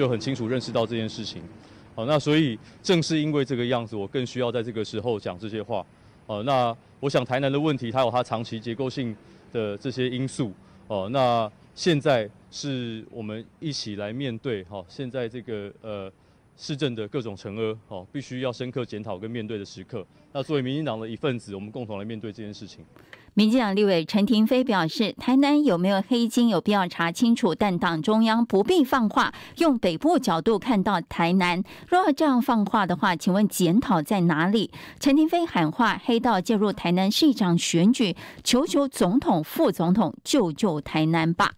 就很清楚认识到这件事情，好，那所以正是因为这个样子，我更需要在这个时候讲这些话，呃，那我想台南的问题，它有它长期结构性的这些因素，好，那现在是我们一起来面对，好，现在这个呃市政的各种沉恶，哦，必须要深刻检讨跟面对的时刻。那作为民进党的一份子，我们共同来面对这件事情。民进党立委陈亭飞表示，台南有没有黑金有必要查清楚，但党中央不必放话，用北部角度看到台南。若要这样放话的话，请问检讨在哪里？陈亭飞喊话：黑道介入台南是一场选举，求求总统、副总统救救台南吧。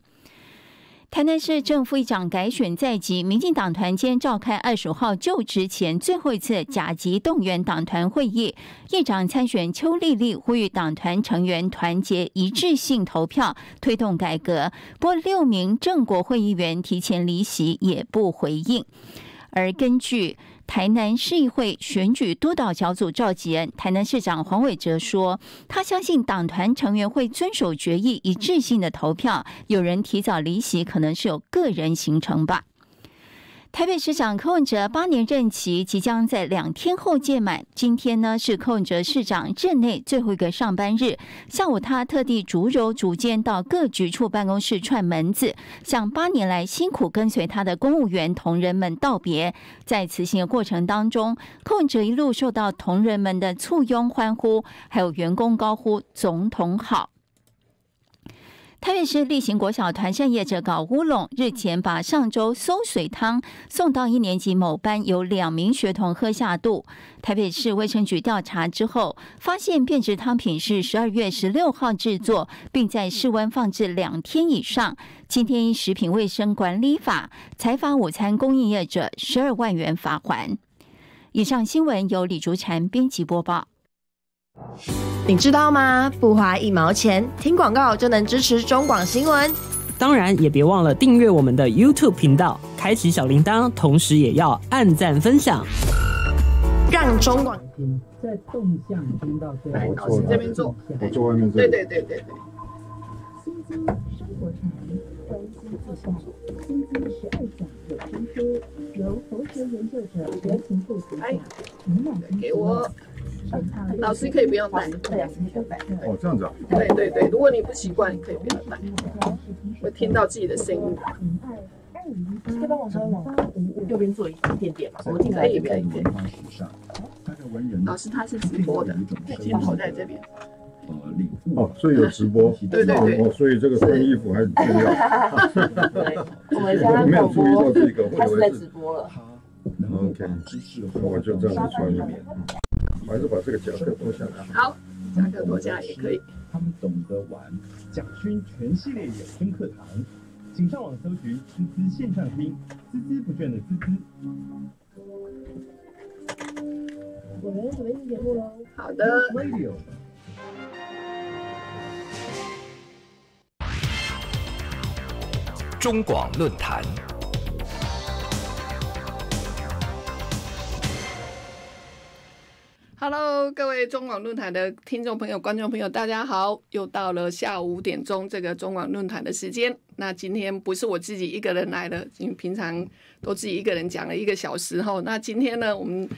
台南市政副议长改选在即，民进党团间召开二十五号就职前最后一次甲级动员党团会议，议长参选邱丽丽呼吁党团成员团结一致性投票，推动改革。不过六名正国会议员提前离席，也不回应。而根据台南市议会选举督导小组召集人、台南市长黄伟哲说：“他相信党团成员会遵守决议，一致性的投票。有人提早离席，可能是有个人行程吧。”台北市长柯文哲八年任期即将在两天后届满，今天呢是柯文哲市长任内最后一个上班日。下午他特地逐楼逐间到各局处办公室串门子，向八年来辛苦跟随他的公务员同仁们道别。在辞行的过程当中，柯文哲一路受到同仁们的簇拥欢呼，还有员工高呼“总统好”。台北市例行国小团扇业者搞乌龙，日前把上周馊水汤送到一年级某班，有两名学童喝下肚。台北市卫生局调查之后，发现变质汤品是十二月十六号制作，并在室温放置两天以上。今天食品卫生管理法，采罚午餐供应业者十二万元罚款。以上新闻由李竹婵编辑播报。你知道吗？不花一毛钱听广告就能支持中广新闻，当然也别忘了订阅我们的 YouTube 频道，开启小铃铛，同时也要按赞分享，让中广在动向听到最老师这边坐，我坐外面。对对对对对。新家十二讲，每周由头衔研究者热情分享。哎，给我。老师可以不用戴。哦，这样子啊。对对对，如果你不习惯，可以不要戴。会听到自己的声音。嗯，这边往这边。右边坐一点点嘛，我进来这边垫垫。老师他是直播的，镜头在这边。哦，所以有直播，对对对，所以这个穿衣服还挺重要。我们家狗狗是开始在直播了。然后可以继续，我就在旁边。还是把这个夹克脱下来。好，夹克脱下也可以。他们懂得玩，蒋勋全系列有声课堂，请上网搜寻“滋滋线上听”，孜孜不倦的滋滋。我们准备进节目喽。好的。Radio。中广论坛。Hello，各位中广论坛的听众朋友、观众朋友，大家好！又到了下午五点钟，这个中广论坛的时间。那今天不是我自己一个人来的，因为平常都自己一个人讲了一个小时哈。那今天呢，我们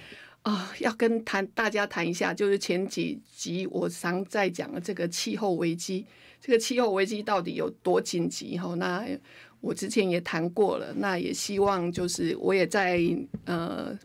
啊要跟谈大家谈一下，就是前几集我常在讲这个气候危机，这个气候危机到底有多紧急哈？那我之前也谈过了，那也希望就是我也在呃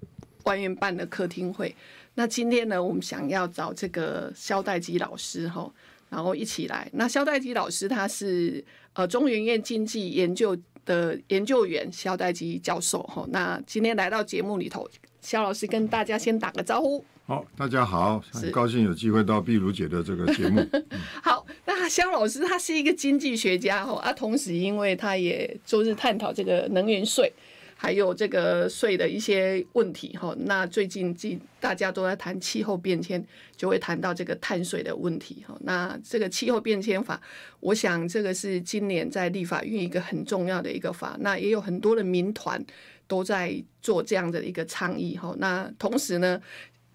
外院办的客厅会。那今天呢，我们想要找这个肖代基老师哈，然后一起来。那肖代基老师他是呃中研院经济研究的研究员，肖代基教授哈。那今天来到节目里头，肖老师跟大家先打个招呼。好，大家好，很高兴有机会到碧如姐的这个节目。好，那肖老师他是一个经济学家哈啊，同时因为他也周日探讨这个能源税。还有这个税的一些问题，哈，那最近今大家都在谈气候变迁，就会谈到这个碳税的问题，哈，那这个气候变迁法，我想这个是今年在立法院一个很重要的一个法，那也有很多的民团都在做这样的一个倡议，哈，那同时呢。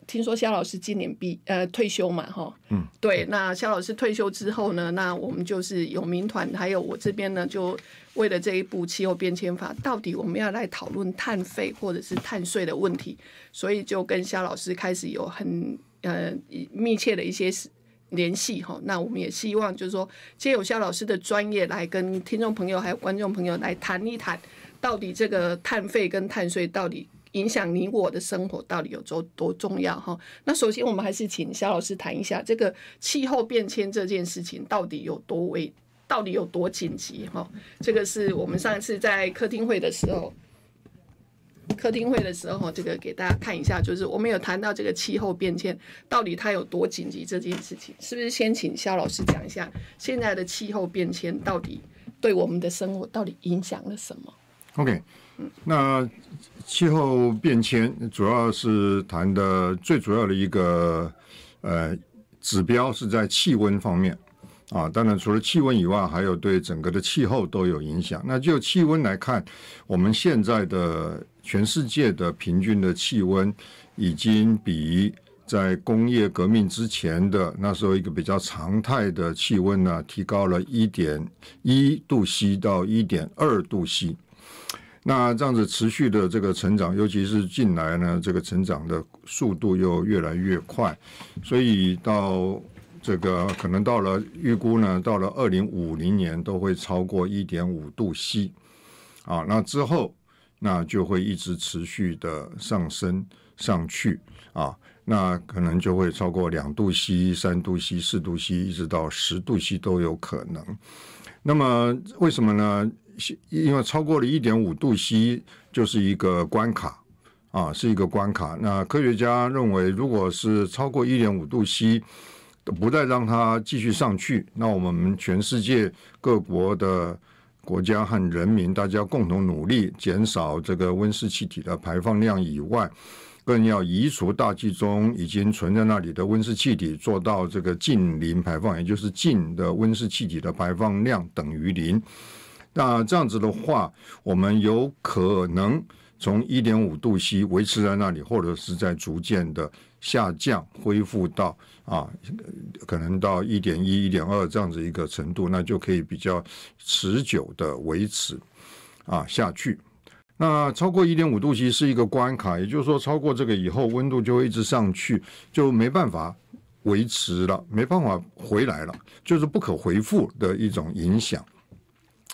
听说肖老师今年毕呃退休嘛，哈，嗯，对，那肖老师退休之后呢，那我们就是永明团，还有我这边呢，就为了这一部气候变迁法，到底我们要来讨论碳费或者是碳税的问题，所以就跟肖老师开始有很呃密切的一些联系哈。那我们也希望就是说，借由肖老师的专业来跟听众朋友还有观众朋友来谈一谈，到底这个碳费跟碳税到底。影响你我的生活到底有多多重要哈？那首先我们还是请肖老师谈一下这个气候变迁这件事情到底有多危，到底有多紧急哈？这个是我们上次在客厅会的时候，客厅会的时候，这个给大家看一下，就是我们有谈到这个气候变迁到底它有多紧急这件事情，是不是？先请肖老师讲一下现在的气候变迁到底对我们的生活到底影响了什么？OK。那气候变迁主要是谈的最主要的一个呃指标是在气温方面啊，当然除了气温以外，还有对整个的气候都有影响。那就气温来看，我们现在的全世界的平均的气温已经比在工业革命之前的那时候一个比较常态的气温呢，提高了一点一度 C 到一点二度 C。那这样子持续的这个成长，尤其是近来呢，这个成长的速度又越来越快，所以到这个可能到了预估呢，到了二零五零年都会超过一点五度 C 啊，那之后那就会一直持续的上升上去啊，那可能就会超过两度 C、三度 C、四度 C，一直到十度 C 都有可能。那么为什么呢？因为超过了一点五度 C 就是一个关卡啊，是一个关卡。那科学家认为，如果是超过一点五度 C，不再让它继续上去，那我们全世界各国的国家和人民，大家共同努力，减少这个温室气体的排放量以外，更要移除大气中已经存在那里的温室气体，做到这个净零排放，也就是净的温室气体的排放量等于零。那这样子的话，我们有可能从一点五度 C 维持在那里，或者是在逐渐的下降，恢复到啊，可能到一点一、一点二这样子一个程度，那就可以比较持久的维持啊下去。那超过一点五度 C 是一个关卡，也就是说，超过这个以后，温度就会一直上去，就没办法维持了，没办法回来了，就是不可回复的一种影响。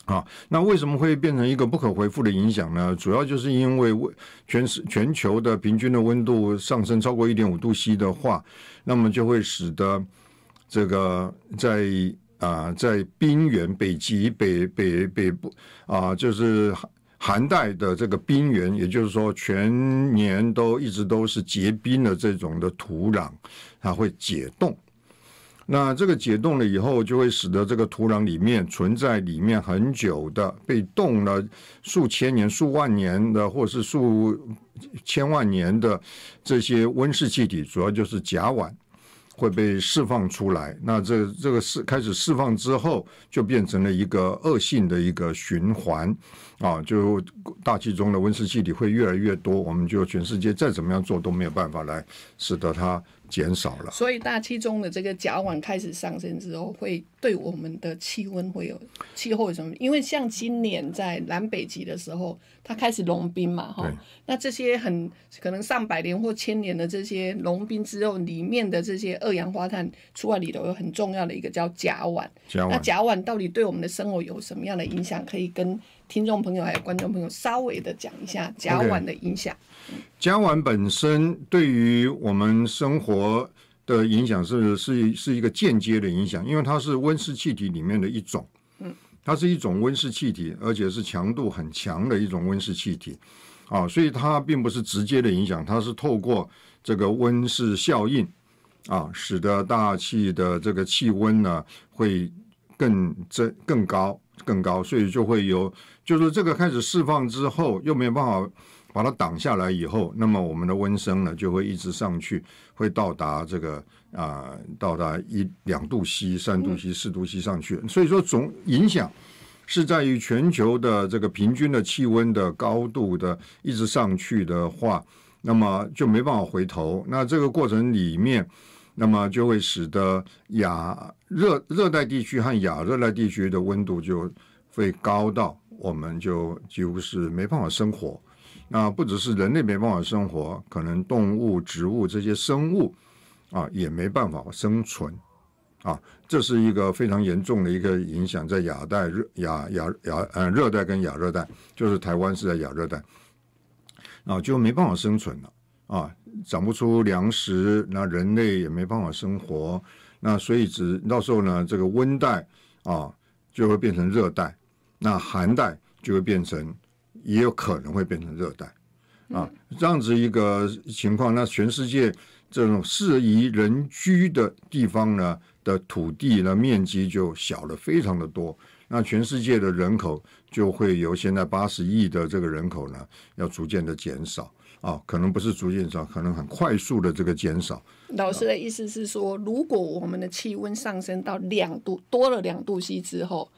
啊，那为什么会变成一个不可回复的影响呢？主要就是因为全全球的平均的温度上升超过一点五度 C 的话，那么就会使得这个在啊在冰原、北极、北北北部啊，就是寒寒带的这个冰原，也就是说全年都一直都是结冰的这种的土壤，它会解冻。那这个解冻了以后，就会使得这个土壤里面存在里面很久的被冻了数千年、数万年的，或是数千万年的这些温室气体，主要就是甲烷，会被释放出来。那这这个释开始释放之后，就变成了一个恶性的一个循环。啊，就大气中的温室气体会越来越多，我们就全世界再怎么样做都没有办法来使得它减少了。所以大气中的这个甲烷开始上升之后，会对我们的气温会有气候有什么？因为像今年在南北极的时候，它开始融冰嘛，哈。那这些很可能上百年或千年的这些融冰之后，里面的这些二氧化碳，出来里头有很重要的一个叫甲烷，那甲烷到底对我们的生活有什么样的影响？可以跟听众朋友还有观众朋友，稍微的讲一下甲烷的影响。甲烷本身对于我们生活的影响是是是一个间接的影响，因为它是温室气体里面的一种。嗯，它是一种温室气体，而且是强度很强的一种温室气体。啊，所以它并不是直接的影响，它是透过这个温室效应，啊，使得大气的这个气温呢会更增更高更高，所以就会有。就是这个开始释放之后，又没有办法把它挡下来，以后，那么我们的温升呢就会一直上去，会到达这个啊，到达一两度 C、三度 C、四度 C 上去。所以说总影响是在于全球的这个平均的气温的高度的一直上去的话，那么就没办法回头。那这个过程里面，那么就会使得亚热热带地区和亚热带地区的温度就会高到。我们就几乎是没办法生活，那不只是人类没办法生活，可能动物、植物这些生物啊也没办法生存啊，这是一个非常严重的一个影响。在亚带热亚亚亚呃热带跟亚热带，就是台湾是在亚热带，啊就没办法生存了啊，长不出粮食，那人类也没办法生活，那所以只到时候呢，这个温带啊就会变成热带。那寒带就会变成，也有可能会变成热带，啊，这样子一个情况，那全世界这种适宜人居的地方呢的土地呢面积就小了非常的多，那全世界的人口就会由现在八十亿的这个人口呢，要逐渐的减少，啊，可能不是逐渐少，可能很快速的这个减少。老师的意思是说，如果我们的气温上升到两度多了两度 C 之后。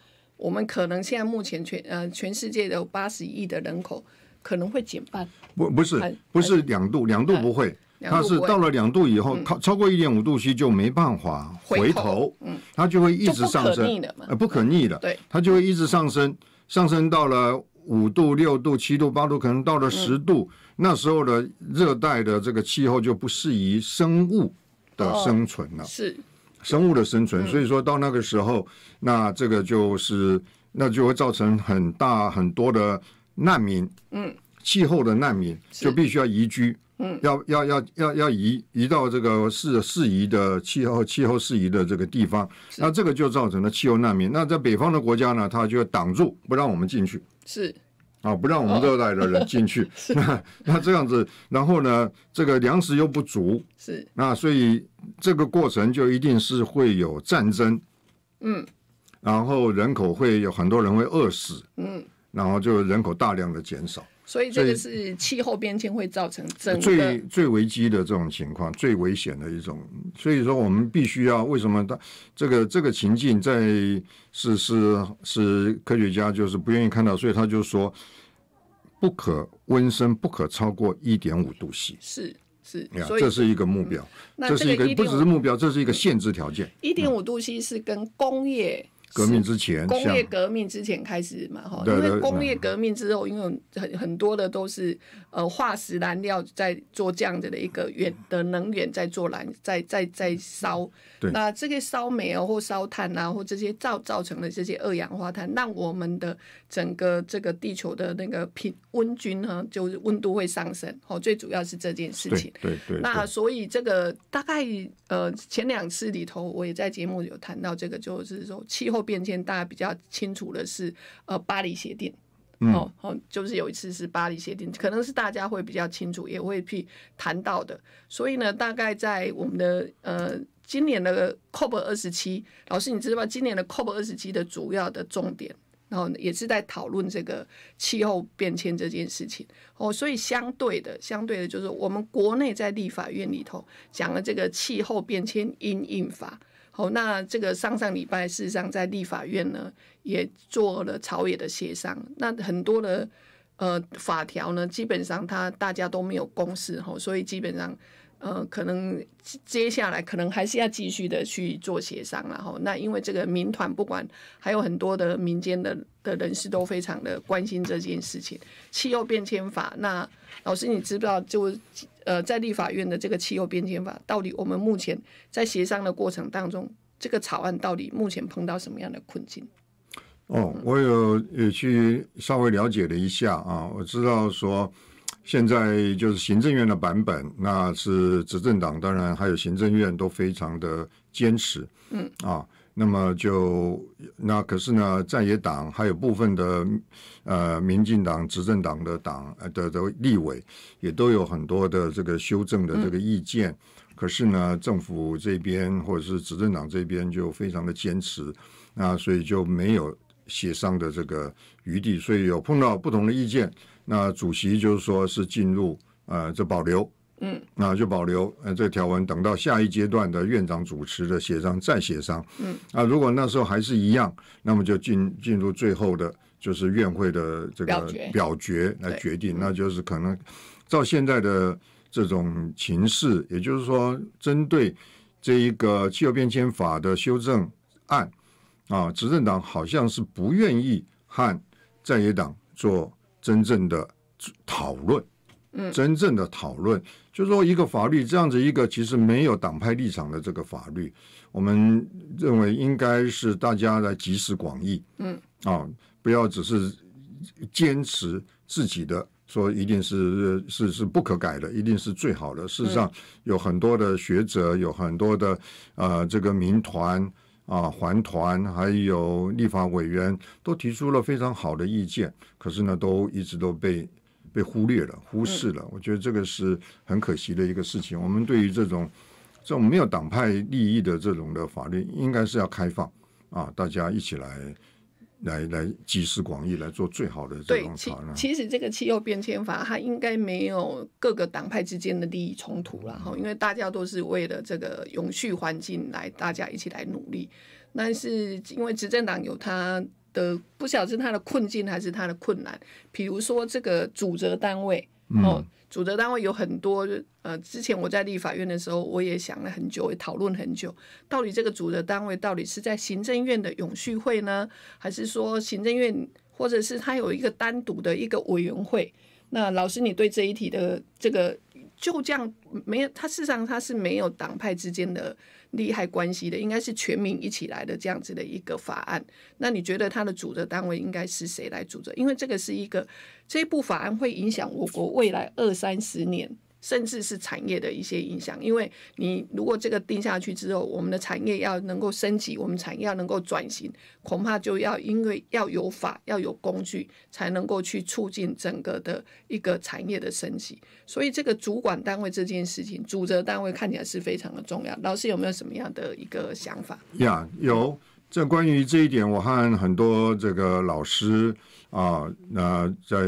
我们可能现在目前全呃全世界的八十亿的人口可能会减半。不不是不是两度，两度不会，它是到了两度以后，超超过一点五度 C 就没办法回头，嗯，它就会一直上升，不可逆的呃不可逆的，对，它就会一直上升，上升到了五度、六度、七度、八度，可能到了十度，那时候的热带的这个气候就不适宜生物的生存了，是。生物的生存，所以说到那个时候，那这个就是那就会造成很大很多的难民，嗯，气候的难民就必须要移居，嗯，要要要要要移移到这个适适宜的气候气候适宜的这个地方，那这个就造成了气候难民。那在北方的国家呢，它就要挡住不让我们进去。是。啊，不让我们热带的人进去，那那这样子，然后呢，这个粮食又不足，是，那所以这个过程就一定是会有战争，嗯，然后人口会有很多人会饿死，嗯，然后就人口大量的减少。所以这个是气候变迁会造成整个最最危机的这种情况，最危险的一种。所以说我们必须要为什么他这个这个情境在是是是科学家就是不愿意看到，所以他就说不可温升不可超过一点五度 C。是是，这是一个目标，这是一个不只是目标，这是一个限制条件。一点五度 C 是跟工业。革命之前，工业革命之前开始嘛哈，因为工业革命之后，因为很很多的都是呃化石燃料在做这样子的一个原的能源在做燃在在在烧，那这个烧煤啊或烧炭啊或这些造造成的这些二氧化碳，让我们的整个这个地球的那个品。温菌呢，就是温度会上升，哦，最主要是这件事情。对对。那所以这个大概呃前两次里头，我也在节目有谈到这个，就是说气候变迁，大家比较清楚的是呃巴黎协定，哦哦，就是有一次是巴黎协定，可能是大家会比较清楚，也会去谈到的。所以呢，大概在我们的呃今年的 COP 二十七，老师你知道吗？今年的 COP 二十七的主要的重点。然后也是在讨论这个气候变迁这件事情哦，所以相对的，相对的就是我们国内在立法院里头讲了这个气候变迁因应法。好，那这个上上礼拜事实上在立法院呢也做了朝野的协商，那很多的呃法条呢基本上它大家都没有共识哈，所以基本上。呃，可能接下来可能还是要继续的去做协商，然后那因为这个民团不管还有很多的民间的的人士都非常的关心这件事情。气候变迁法，那老师你知不知道？就呃，在立法院的这个气候变迁法，到底我们目前在协商的过程当中，这个草案到底目前碰到什么样的困境？哦，我有也去稍微了解了一下啊，我知道说。现在就是行政院的版本，那是执政党，当然还有行政院都非常的坚持，嗯啊，那么就那可是呢，在野党还有部分的呃，民进党执政党的党的的立委也都有很多的这个修正的这个意见，可是呢，政府这边或者是执政党这边就非常的坚持，那所以就没有协商的这个余地，所以有碰到不同的意见。那主席就是说，是进入呃这保留，嗯，那就保留，呃，这条文，等到下一阶段的院长主持的协商再协商，嗯，啊，如果那时候还是一样，那么就进进入最后的，就是院会的这个表决来决定，那就是可能照现在的这种情势，也就是说，针对这一个气候变迁法的修正案，啊，执政党好像是不愿意和在野党做。真正的讨论，嗯，真正的讨论，就是说一个法律这样子一个其实没有党派立场的这个法律，我们认为应该是大家来集思广益，嗯，啊，不要只是坚持自己的说一定是是是不可改的，一定是最好的。事实上有很多的学者，有很多的呃这个民团。啊，环团还有立法委员都提出了非常好的意见，可是呢，都一直都被被忽略了、忽视了。我觉得这个是很可惜的一个事情。我们对于这种这种没有党派利益的这种的法律，应该是要开放啊，大家一起来。来来集思广益来做最好的这种讨论。对，其其实这个气候变迁法，它应该没有各个党派之间的利益冲突了哈，因为大家都是为了这个永续环境来，大家一起来努力。但是因为执政党有他的，不晓得是他的困境还是他的困难，比如说这个主责单位。哦，主责单位有很多。呃，之前我在立法院的时候，我也想了很久，也讨论很久，到底这个主责单位到底是在行政院的永续会呢，还是说行政院，或者是他有一个单独的一个委员会？那老师，你对这一题的这个就这样没有？他事实上他是没有党派之间的。利害关系的，应该是全民一起来的这样子的一个法案。那你觉得它的主责单位应该是谁来主责？因为这个是一个这部法案会影响我国未来二三十年。甚至是产业的一些影响，因为你如果这个定下去之后，我们的产业要能够升级，我们产业要能够转型，恐怕就要因为要有法，要有工具，才能够去促进整个的一个产业的升级。所以，这个主管单位这件事情，主责单位看起来是非常的重要。老师有没有什么样的一个想法？呀，有。这关于这一点，我和很多这个老师啊，那在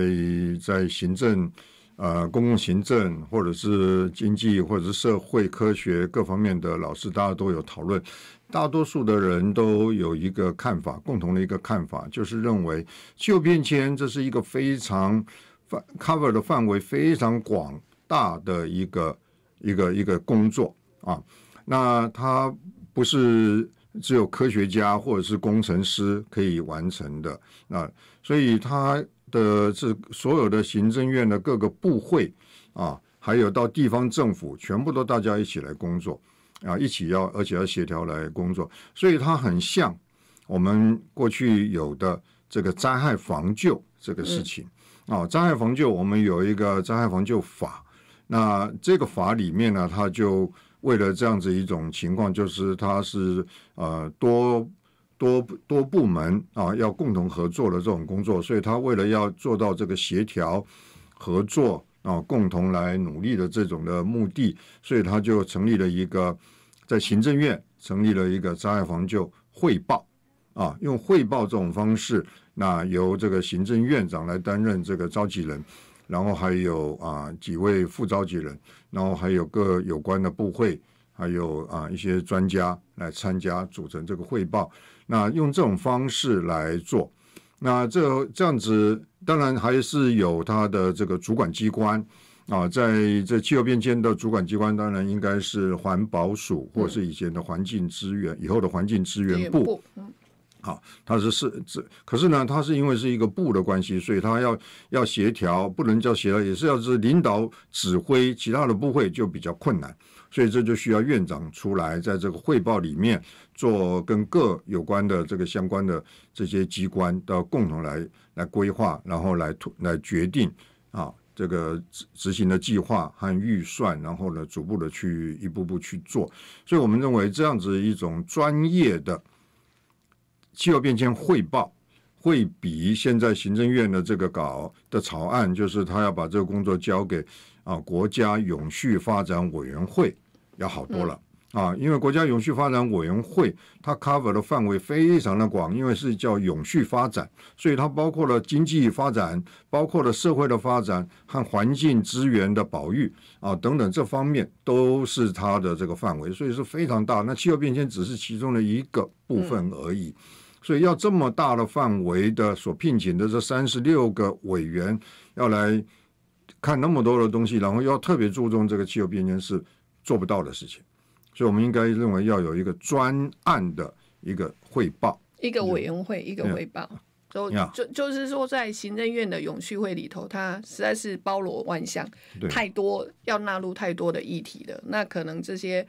在行政。呃，公共行政或者是经济或者是社会科学各方面的老师，大家都有讨论。大多数的人都有一个看法，共同的一个看法就是认为，气候变迁这是一个非常范 cover 的范围非常广大的一个一个一个工作啊。那它不是只有科学家或者是工程师可以完成的，那所以它。的这所有的行政院的各个部会啊，还有到地方政府，全部都大家一起来工作啊，一起要而且要协调来工作，所以它很像我们过去有的这个灾害防救这个事情啊，灾害防救我们有一个灾害防救法，那这个法里面呢，它就为了这样子一种情况，就是它是呃多。多多部门啊，要共同合作的这种工作，所以他为了要做到这个协调合作啊，共同来努力的这种的目的，所以他就成立了一个在行政院成立了一个灾害防救汇报啊，用汇报这种方式，那由这个行政院长来担任这个召集人，然后还有啊几位副召集人，然后还有各有关的部会。还有啊，一些专家来参加组成这个汇报。那用这种方式来做，那这这样子，当然还是有他的这个主管机关啊。在这气候变迁的主管机关，当然应该是环保署，或是以前的环境资源，以后的环境资源部。啊，好，它是是这，可是呢，它是因为是一个部的关系，所以它要要协调，不能叫协调，也是要是领导指挥其他的部会就比较困难。所以这就需要院长出来，在这个汇报里面做跟各有关的这个相关的这些机关的共同来来规划，然后来来决定啊这个执执行的计划和预算，然后呢逐步的去一步步去做。所以我们认为这样子一种专业的气候变迁汇报，会比现在行政院的这个稿的草案，就是他要把这个工作交给啊国家永续发展委员会。要好多了啊！因为国家永续发展委员会它 cover 的范围非常的广，因为是叫永续发展，所以它包括了经济发展，包括了社会的发展和环境资源的保育啊等等，这方面都是它的这个范围，所以是非常大。那气候变迁只是其中的一个部分而已，所以要这么大的范围的所聘请的这三十六个委员要来看那么多的东西，然后要特别注重这个气候变迁是。做不到的事情，所以我们应该认为要有一个专案的一个汇报，一个委员会一个汇报，就就就是说，在行政院的永续会里头，它实在是包罗万象，太多要纳入太多的议题的，那可能这些。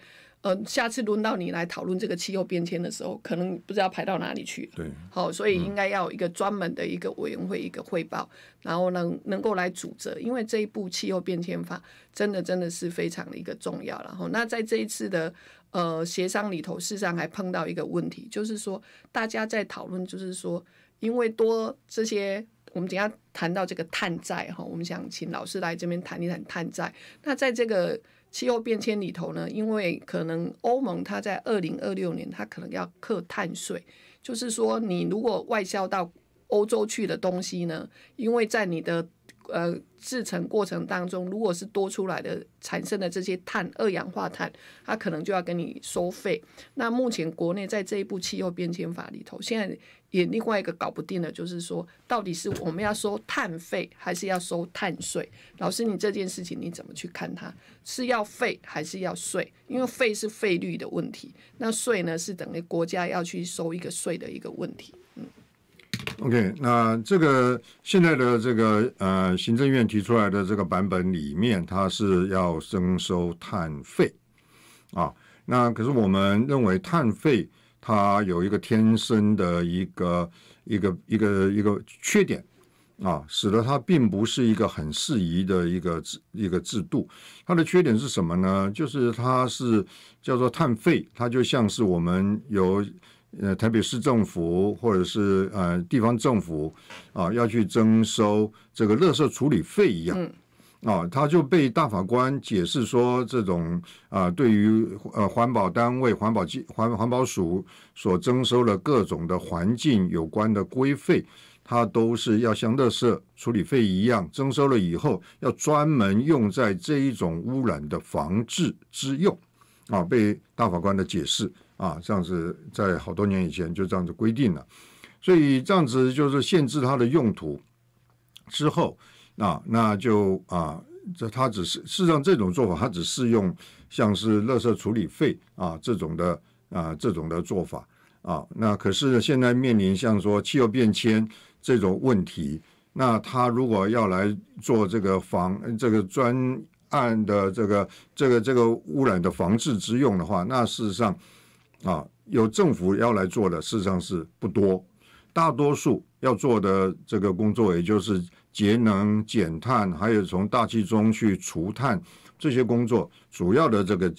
呃，下次轮到你来讨论这个气候变迁的时候，可能不知道排到哪里去了。对，好，所以应该要有一个专门的一个委员会一个汇报，然后能能够来组织，因为这一部气候变迁法真的真的是非常的一个重要。然后，那在这一次的呃协商里头，事实上还碰到一个问题，就是说大家在讨论，就是说因为多这些，我们等下谈到这个碳债哈，我们想请老师来这边谈一谈碳债。那在这个气候变迁里头呢，因为可能欧盟它在二零二六年它可能要克碳税，就是说你如果外销到欧洲去的东西呢，因为在你的。呃，制成过程当中，如果是多出来的产生的这些碳二氧化碳，它可能就要跟你收费。那目前国内在这一部气候变迁法里头，现在也另外一个搞不定的就是说到底是我们要收碳费还是要收碳税？老师，你这件事情你怎么去看？它是要费还是要税？因为费是费率的问题，那税呢是等于国家要去收一个税的一个问题。OK，那这个现在的这个呃，行政院提出来的这个版本里面，它是要征收碳费啊。那可是我们认为碳费它有一个天生的一个一个一个一个缺点啊，使得它并不是一个很适宜的一个制一个制度。它的缺点是什么呢？就是它是叫做碳费，它就像是我们有。呃，台北市政府或者是呃地方政府啊，要去征收这个垃圾处理费一样，啊，他就被大法官解释说，这种啊，对于呃环保单位、环保机、环环保署所征收的各种的环境有关的规费，它都是要像垃圾处理费一样征收了以后，要专门用在这一种污染的防治之用，啊，被大法官的解释。啊，这样子在好多年以前就这样子规定了，所以这样子就是限制它的用途之后，啊，那就啊，这它只是事实上这种做法，它只适用像是垃圾处理费啊这种的啊这种的做法啊。那可是现在面临像说气候变迁这种问题，那它如果要来做这个防这个专案的这个这个这个污染的防治之用的话，那事实上。啊，有政府要来做的，事实上是不多。大多数要做的这个工作，也就是节能减碳，还有从大气中去除碳这些工作，主要的这个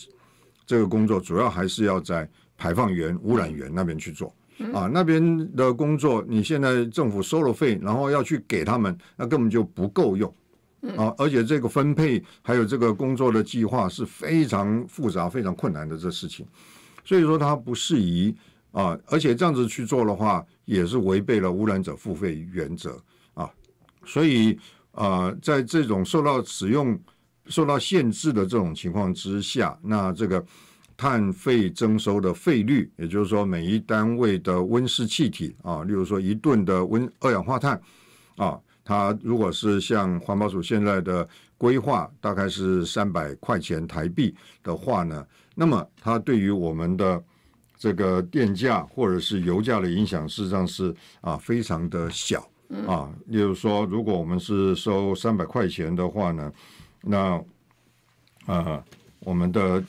这个工作，主要还是要在排放源、污染源那边去做。啊，那边的工作，你现在政府收了费，然后要去给他们，那根本就不够用啊！而且这个分配，还有这个工作的计划，是非常复杂、非常困难的这事情。所以说它不适宜啊，而且这样子去做的话，也是违背了污染者付费原则啊。所以啊，在这种受到使用、受到限制的这种情况之下，那这个碳费征收的费率，也就是说每一单位的温室气体啊，例如说一吨的温二氧化碳啊，它如果是像环保署现在的规划，大概是三百块钱台币的话呢？那么它对于我们的这个电价或者是油价的影响，事实上是啊非常的小啊。例如说，如果我们是收三百块钱的话呢，那啊我们的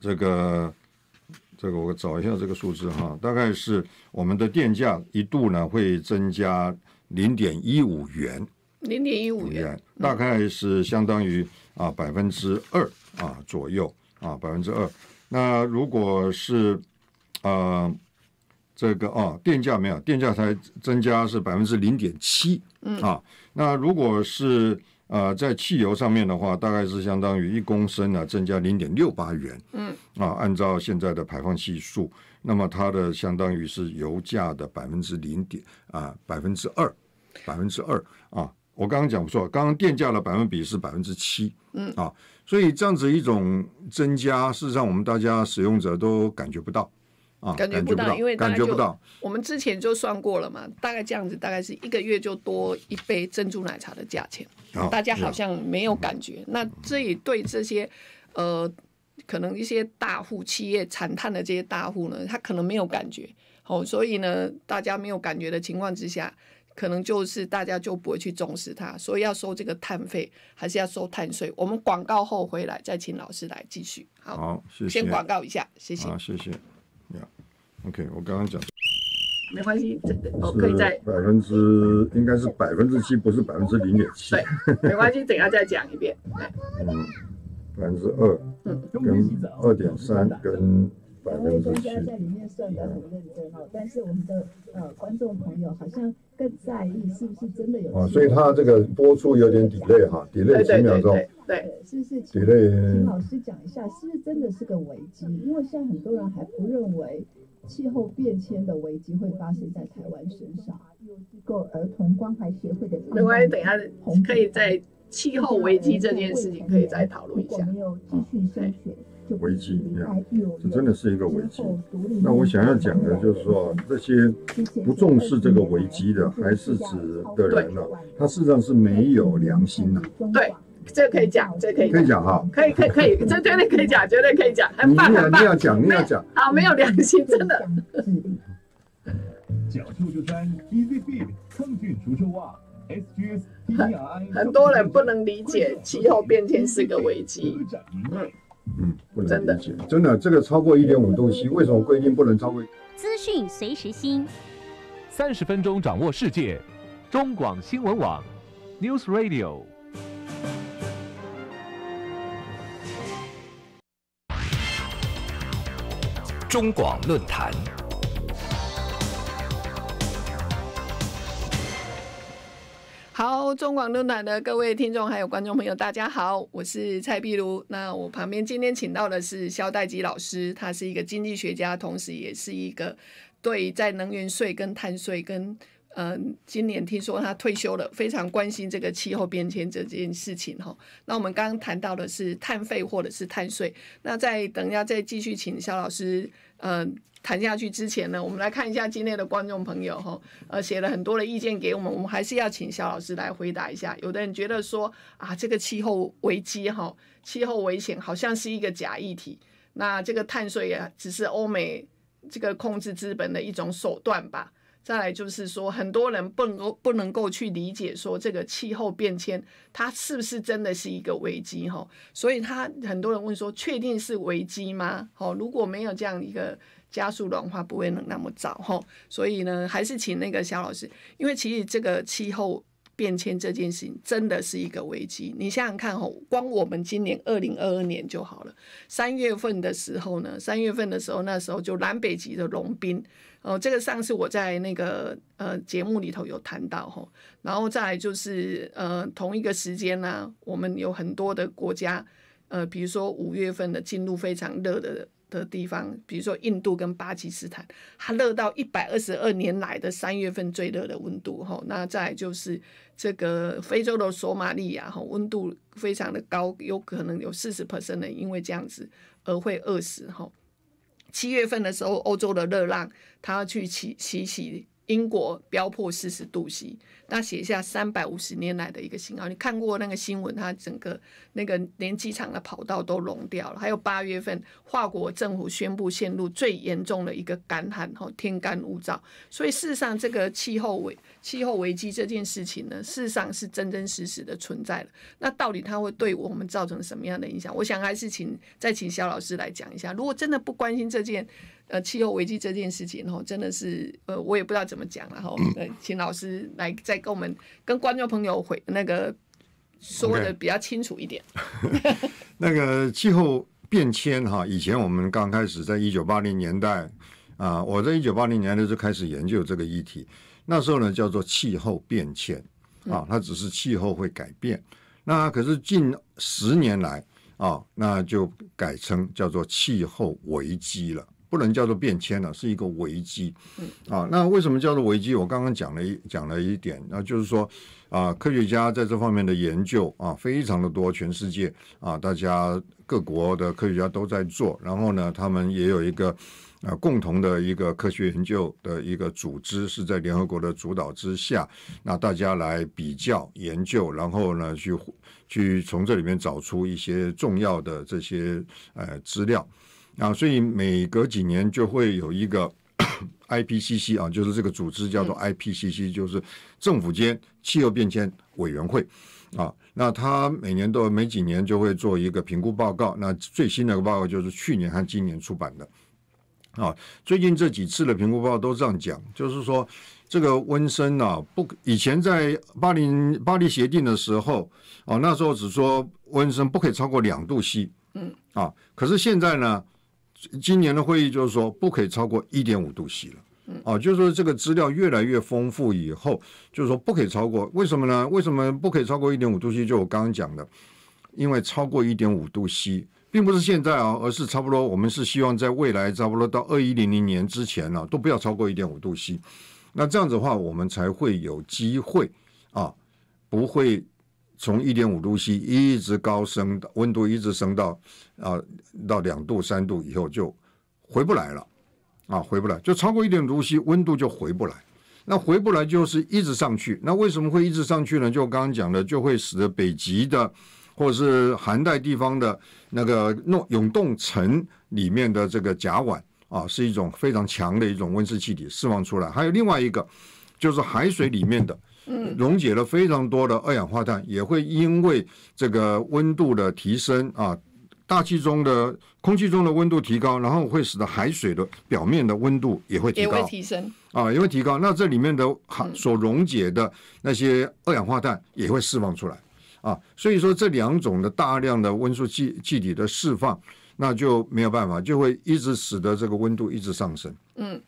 这个这个我找一下这个数字哈，大概是我们的电价一度呢会增加零点一五元，零点一五元，大概是相当于啊百分之二啊左右。啊，百分之二。那如果是，呃，这个哦，电价没有，电价才增加是百分之零点七。嗯啊，那如果是呃，在汽油上面的话，大概是相当于一公升呢增加零点六八元。嗯啊，按照现在的排放系数，那么它的相当于是油价的百分之零点啊，百分之二，百分之二啊。我刚刚讲不错，刚刚电价的百分比是百分之七。嗯啊。所以这样子一种增加，事实上我们大家使用者都感觉不到，啊，感觉不到，因为感觉不到。我们之前就算过了嘛，大概这样子，大概是一个月就多一杯珍珠奶茶的价钱，大家好像没有感觉。那这也对这些呃，可能一些大户企业惨淡的这些大户呢，他可能没有感觉。哦，所以呢，大家没有感觉的情况之下。可能就是大家就不会去重视它，所以要收这个碳费，还是要收碳税？我们广告后回来再请老师来继续。好，谢谢。先广告一下，谢谢。好，谢谢。呀，OK，我刚刚讲。没关系，这个、我可以再。百分之应该是百分之七，不是百分之零点七。对，没关系，等下再讲一遍。对。嗯，百分之二。嗯，跟二点三跟。两位专家在里面算得很认真哦，但是我们的呃观众朋友好像更在意是不是真的有。啊，所以他这个播出有点 delay 哈，delay 几秒钟。对对对对。对，是是 delay。请老师讲一下，是不是真的是个危机？因为现在很多人还不认为气候变迁的危机会发生在台湾身上。有机构儿童关怀协会的。没关系，等下可以在气候危机这件事情可以再讨论一下。有继续筛选。危机一样，这真的是一个危机。那我想要讲的，就是说这些不重视这个危机的，还是指的人呢？他事实上是没有良心的。对，这个可以讲，这个可以。可以讲哈，可以，可以，可以，这绝对可以讲，绝对可以讲，很棒，很棒。好，没有良心，真的。就 Easy f 菌除臭袜。很很多人不能理解气候变迁是个危机。嗯，不能理解，真的，这个超过一点五东西，为什么规定不能超过？资讯随时新，三十分钟掌握世界，中广新闻网，News Radio，中广论坛。好，中广论坛的各位听众还有观众朋友，大家好，我是蔡碧如。那我旁边今天请到的是肖代基老师，他是一个经济学家，同时也是一个对在能源税跟碳税跟。嗯，今年听说他退休了，非常关心这个气候变迁这件事情哈。那我们刚刚谈到的是碳费或者是碳税。那在等一下再继续请肖老师呃谈下去之前呢，我们来看一下今天的观众朋友哈，呃写了很多的意见给我们，我们还是要请肖老师来回答一下。有的人觉得说啊，这个气候危机哈，气候危险好像是一个假议题，那这个碳税啊，只是欧美这个控制资本的一种手段吧。再来就是说，很多人不能够不能够去理解说这个气候变迁，它是不是真的是一个危机哈？所以他很多人问说，确定是危机吗？哦，如果没有这样一个加速融化，不会能那么早哈？所以呢，还是请那个小老师，因为其实这个气候变迁这件事情真的是一个危机。你想想看哦，光我们今年二零二二年就好了，三月份的时候呢，三月份的时候那时候就南北极的融冰。哦，这个上次我在那个呃节目里头有谈到哈，然后再来就是呃同一个时间呢，我们有很多的国家，呃比如说五月份的进入非常热的的地方，比如说印度跟巴基斯坦，它热到一百二十二年来的三月份最热的温度吼，那再来就是这个非洲的索马利亚哈温度非常的高，有可能有四十 percent 的因为这样子而会饿死吼。七月份的时候，欧洲的热浪。他要去洗洗洗英国飙破四十度 C，那写下三百五十年来的一个信号。你看过那个新闻？他整个那个连机场的跑道都融掉了。还有八月份，华国政府宣布陷入最严重的一个干旱，哈，天干物燥。所以事实上，这个气候危气候危机这件事情呢，事实上是真真实实的存在了。那到底它会对我们造成什么样的影响？我想还是请再请肖老师来讲一下。如果真的不关心这件，呃，气候危机这件事情，哦，真的是，呃，我也不知道怎么讲了，哈。呃，请老师来再跟我们、跟观众朋友回那个说的比较清楚一点。那个气候变迁，哈，以前我们刚开始在一九八零年代，啊，我在一九八零年代就开始研究这个议题，那时候呢叫做气候变迁，啊，它只是气候会改变。那可是近十年来，啊，那就改称叫做气候危机了。不能叫做变迁了，是一个危机。啊，那为什么叫做危机？我刚刚讲了一讲了一点，那就是说啊，科学家在这方面的研究啊非常的多，全世界啊，大家各国的科学家都在做。然后呢，他们也有一个啊共同的一个科学研究的一个组织，是在联合国的主导之下，那大家来比较研究，然后呢去去从这里面找出一些重要的这些呃资料。啊，所以每隔几年就会有一个 IPCC 啊，就是这个组织叫做 IPCC，就是政府间气候变迁委员会啊。那他每年都每几年就会做一个评估报告。那最新的报告就是去年和今年出版的啊。最近这几次的评估报告都这样讲，就是说这个温升啊，不以前在巴黎巴黎协定的时候啊，那时候只说温升不可以超过两度 C。嗯啊，可是现在呢？今年的会议就是说不可以超过一点五度 C 了，啊，就是说这个资料越来越丰富以后，就是说不可以超过。为什么呢？为什么不可以超过一点五度 C？就我刚刚讲的，因为超过一点五度 C，并不是现在啊，而是差不多我们是希望在未来差不多到二一零零年之前呢，都不要超过一点五度 C。那这样子的话，我们才会有机会啊，不会。从一点五度 C 一直高升，温度一直升到啊到两度三度以后就回不来了啊回不来，就超过一点五度 C 温度就回不来。那回不来就是一直上去。那为什么会一直上去呢？就刚刚讲的，就会使得北极的或者是寒带地方的那个弄永冻层里面的这个甲烷啊，是一种非常强的一种温室气体释放出来。还有另外一个就是海水里面的。嗯，溶解了非常多的二氧化碳，也会因为这个温度的提升啊，大气中的空气中的温度提高，然后会使得海水的表面的温度也会提高，提升啊，也会提高。那这里面的海所溶解的那些二氧化碳也会释放出来啊，所以说这两种的大量的温室气气体的释放，那就没有办法，就会一直使得这个温度一直上升。嗯。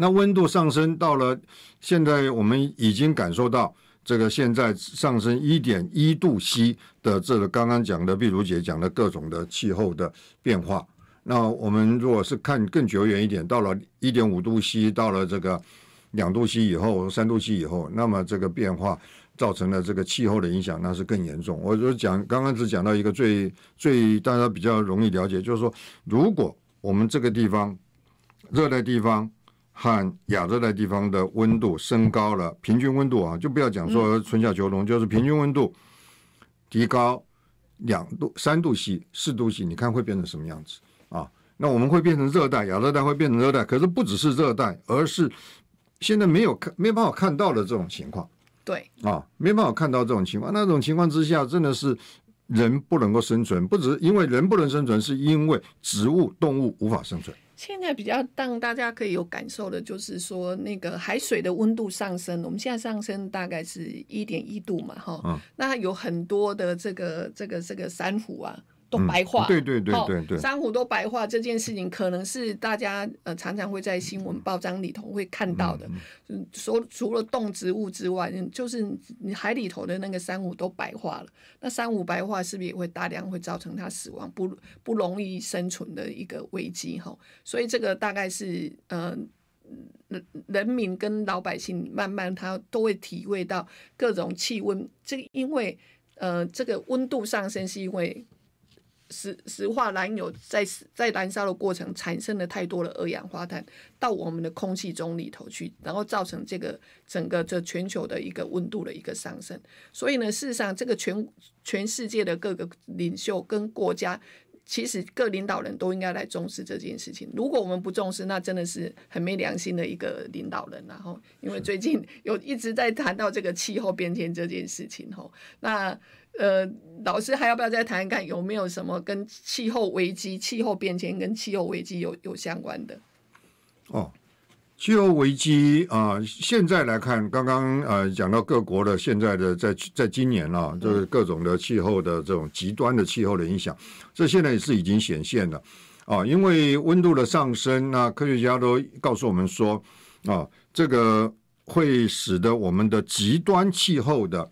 那温度上升到了，现在我们已经感受到这个现在上升一点一度 C 的这个刚刚讲的，譬如姐讲的各种的气候的变化。那我们如果是看更久远一点，到了一点五度 C，到了这个两度 C 以后，三度 C 以后，那么这个变化造成了这个气候的影响，那是更严重。我就讲刚刚只讲到一个最最大家比较容易了解，就是说，如果我们这个地方热带地方。和亚热带地方的温度升高了，平均温度啊，就不要讲说春夏秋冬，就是平均温度提高两度、三度、系四度系，你看会变成什么样子啊？那我们会变成热带，亚热带会变成热带，可是不只是热带，而是现在没有看没办法看到的这种情况。对，啊，没办法看到这种情况，那种情况之下真的是。人不能够生存，不只是因为人不能生存，是因为植物、动物无法生存。现在比较让大家可以有感受的，就是说那个海水的温度上升，我们现在上升大概是一点一度嘛，哈，嗯，那有很多的这个这个这个珊瑚啊。都白化，对对对对对，珊瑚都白化这件事情，可能是大家呃常常会在新闻报章里头会看到的。嗯，说除了动植物之外，嗯，就是你海里头的那个珊瑚都白化了。那珊瑚白化是不是也会大量会造成它死亡，不不容易生存的一个危机？哈，所以这个大概是呃，人民跟老百姓慢慢他都会体会到各种气温。这个因为呃，这个温度上升是因为。石石化燃油在在燃烧的过程，产生了太多的二氧化碳，到我们的空气中里头去，然后造成这个整个这全球的一个温度的一个上升。所以呢，事实上，这个全全世界的各个领袖跟国家，其实各领导人都应该来重视这件事情。如果我们不重视，那真的是很没良心的一个领导人。然后，因为最近有一直在谈到这个气候变迁这件事情，吼，那。呃，老师还要不要再谈一谈，有没有什么跟气候危机、气候变迁跟气候危机有有相关的？哦，气候危机啊，现在来看，刚刚呃讲到各国的现在的在在今年啊，就是各种的气候的这种极端的气候的影响，这现在也是已经显现了啊，因为温度的上升，那科学家都告诉我们说啊，这个会使得我们的极端气候的。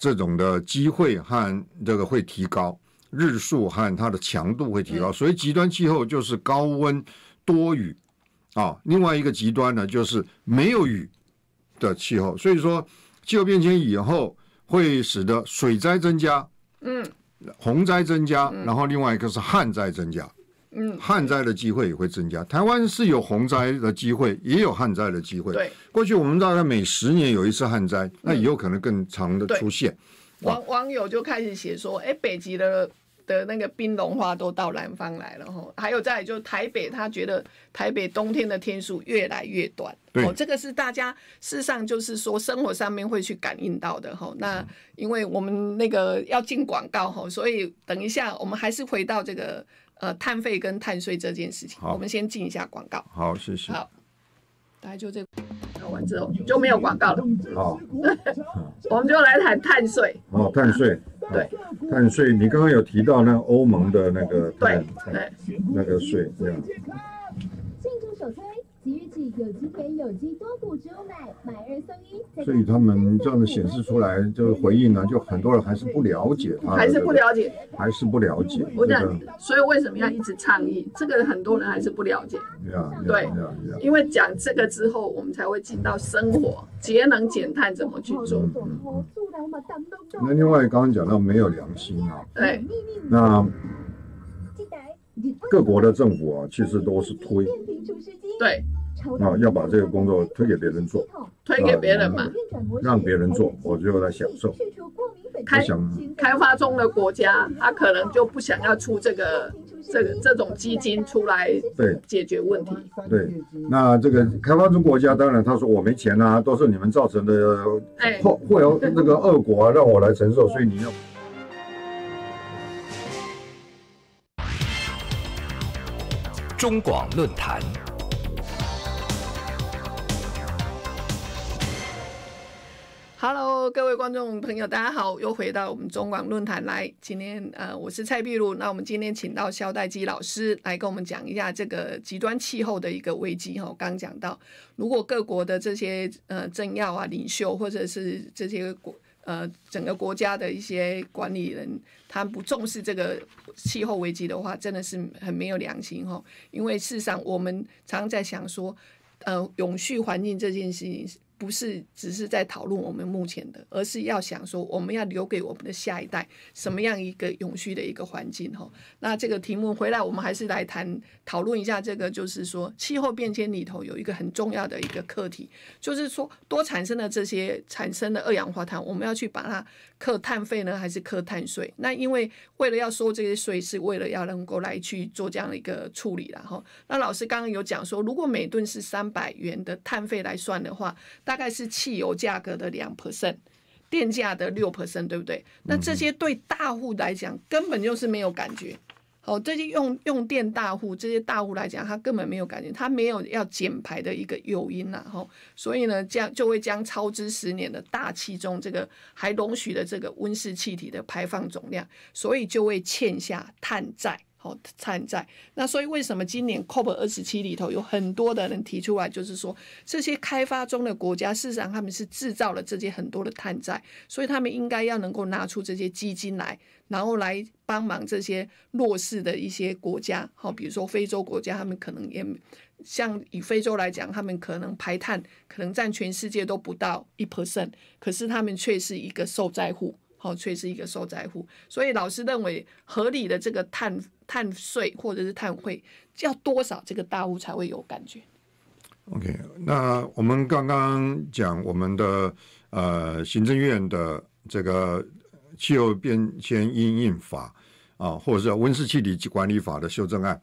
这种的机会和这个会提高日数和它的强度会提高，所以极端气候就是高温多雨啊。另外一个极端呢就是没有雨的气候。所以说气候变迁以后会使得水灾增加，嗯，洪灾增加，然后另外一个是旱灾增加。嗯，旱灾的机会也会增加。台湾是有洪灾的机会，也有旱灾的机会。对，过去我们大概每十年有一次旱灾，那也有可能更长的出现。网网友就开始写说：“哎，北极的的那个冰融化都到南方来了哈。”还有在就台北，他觉得台北冬天的天数越来越短。对，这个是大家事实上就是说生活上面会去感应到的哈。那因为我们那个要进广告哈，所以等一下我们还是回到这个。呃，碳费跟碳税这件事情，我们先进一下广告。好，谢谢。好，大概就这，讲完之后就没有广告了。好，我们就来谈碳税。哦，碳税。对，碳税。你刚刚有提到那欧盟的那个对，那个税，对吗？即日起有有机机多买二送一。所以他们这样的显示出来，这个回应呢，就很多人还是不了解啊，还是不了解，还是不了解。我讲，所以为什么要一直倡议？这个很多人还是不了解。对，因为讲这个之后，我们才会进到生活，节能减碳怎么去做？那另外刚刚讲到没有良心啊，对，那各国的政府啊，其实都是推。对，啊，要把这个工作推给别人做，推给别人嘛，让别人做，我就来享受。开想开发中的国家，他可能就不想要出这个这个这种基金出来，对，解决问题。对，那这个开发中国家，当然他说我没钱啊，都是你们造成的后有那个恶果啊，让我来承受，所以你要。中广论坛。各位观众朋友，大家好，又回到我们中广论坛来。今天呃，我是蔡碧如，那我们今天请到肖代基老师来跟我们讲一下这个极端气候的一个危机。哈，刚讲到，如果各国的这些呃政要啊、领袖或者是这些国呃整个国家的一些管理人，他不重视这个气候危机的话，真的是很没有良心。哈，因为事实上我们常在想说，呃，永续环境这件事情不是只是在讨论我们目前的，而是要想说我们要留给我们的下一代什么样一个永续的一个环境哈。那这个题目回来，我们还是来谈讨论一下这个，就是说气候变迁里头有一个很重要的一个课题，就是说多产生的这些产生的二氧化碳，我们要去把它。克碳费呢，还是克碳税？那因为为了要收这些税，是为了要能够来去做这样的一个处理然后那老师刚刚有讲说，如果每吨是三百元的碳费来算的话，大概是汽油价格的两 percent，电价的六 percent，对不对？那这些对大户来讲，根本就是没有感觉。好，这些用用电大户，这些大户来讲，他根本没有感觉，他没有要减排的一个诱因呐，吼，所以呢，将就会将超支十年的大气中这个还容许的这个温室气体的排放总量，所以就会欠下碳债，吼，碳债。那所以为什么今年 COP 二十七里头有很多的人提出来，就是说这些开发中的国家，事实上他们是制造了这些很多的碳债，所以他们应该要能够拿出这些基金来。然后来帮忙这些弱势的一些国家，好，比如说非洲国家，他们可能也像以非洲来讲，他们可能排碳可能占全世界都不到一 percent，可是他们却是一个受灾户，好，却是一个受灾户。所以老师认为合理的这个碳碳税或者是碳汇要多少，这个大雾才会有感觉？OK，那我们刚刚讲我们的呃行政院的这个。气候变迁因应法啊，或者是温室气体管理法的修正案，